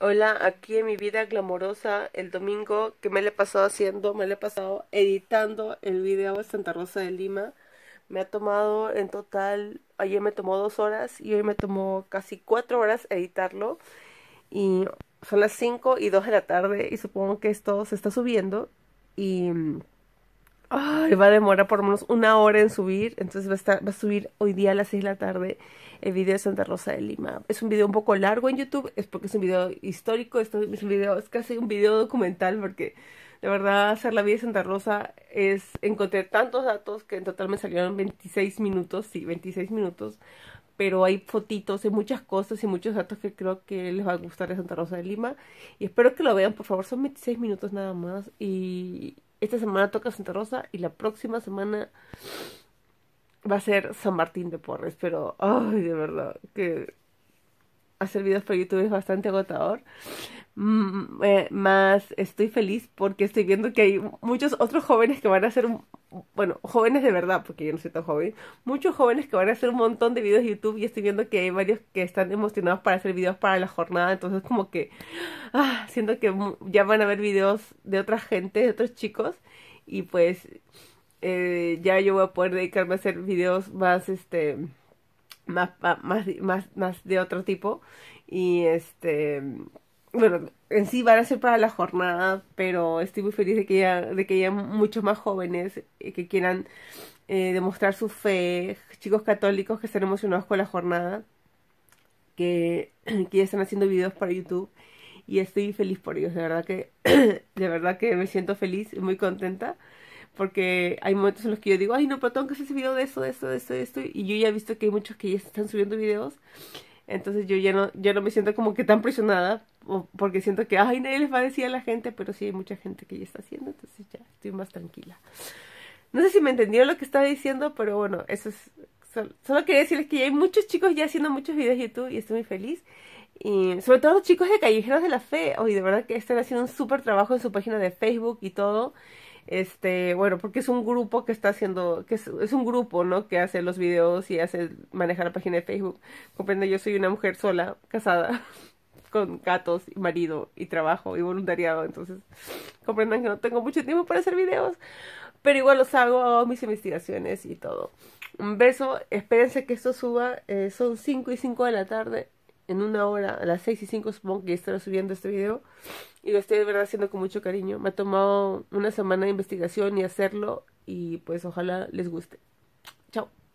Hola, aquí en mi vida glamorosa, el domingo, que me le he pasado haciendo? Me le he pasado editando el video de Santa Rosa de Lima. Me ha tomado en total, ayer me tomó dos horas y hoy me tomó casi cuatro horas editarlo. Y son las cinco y dos de la tarde y supongo que esto se está subiendo. Y mm, va a demorar por lo menos una hora en subir. Entonces va a, subir hoy día a las 6 de la tarde el video de Santa Rosa de Lima. Es un video un poco largo en YouTube, es porque es un video histórico, es, un video, es casi un video documental porque de verdad hacer la vida de Santa Rosa es encontrar tantos datos que en total me salieron 26 minutos, sí, 26 minutos, pero hay fotitos y muchas cosas y muchos datos que creo que les va a gustar de Santa Rosa de Lima y espero que lo vean, por favor, son 26 minutos nada más y, esta semana toca Santa Rosa y la próxima semana va a ser San Martín de Porres, pero, ay, de verdad, que hacer videos para YouTube es bastante agotador. Mm, eh, más estoy feliz porque estoy viendo que hay muchos otros jóvenes que van a ser, bueno, jóvenes de verdad, porque yo no soy tan joven, muchos jóvenes que van a hacer un montón de videos de YouTube y estoy viendo que hay varios que están emocionados para hacer videos para la jornada, entonces como que ah, siento que ya van a ver videos de otra gente, de otros chicos y pues eh, ya yo voy a poder dedicarme a hacer videos más este más, más, más de otro tipo y este bueno, en sí van a ser para la jornada, pero estoy muy feliz de que haya, de que haya muchos más jóvenes eh, que quieran eh, demostrar su fe, chicos católicos que están emocionados con la jornada, que, que ya están haciendo videos para YouTube y estoy feliz por ellos, de verdad que, de verdad que me siento feliz y muy contenta. Porque hay momentos en los que yo digo, ay no, pero tengo que hacer ese video de eso, de eso, de esto, de esto. Y yo ya he visto que hay muchos que ya están subiendo videos. Entonces yo ya no, ya no me siento como que tan presionada porque siento que, ay, nadie les va a decir a la gente, pero sí hay mucha gente que ya está haciendo, entonces ya estoy más tranquila. No sé si me entendieron lo que estaba diciendo, pero bueno, eso es... Solo, quería decirles que ya hay muchos chicos ya haciendo muchos videos de YouTube y estoy muy feliz. Y sobre todo los chicos de Callejeros de la Fe, hoy de verdad que están haciendo un súper trabajo en su página de Facebook y todo. Este, bueno, porque es un grupo que está haciendo, que es, un grupo, ¿no? Que hace los videos y hace manejar la página de Facebook. comprendo yo soy una mujer sola, casada. con gatos y marido y trabajo y voluntariado, entonces comprendan que no tengo mucho tiempo para hacer videos, pero igual los hago, mis investigaciones y todo. Un beso, espérense que esto suba, eh, son 5 y 5 de la tarde, en una hora, a las 6 y 5 supongo que estaré subiendo este video. Y lo estoy de verdad haciendo con mucho cariño. Me ha tomado una semana de investigación y hacerlo. Y pues ojalá les guste. Chao.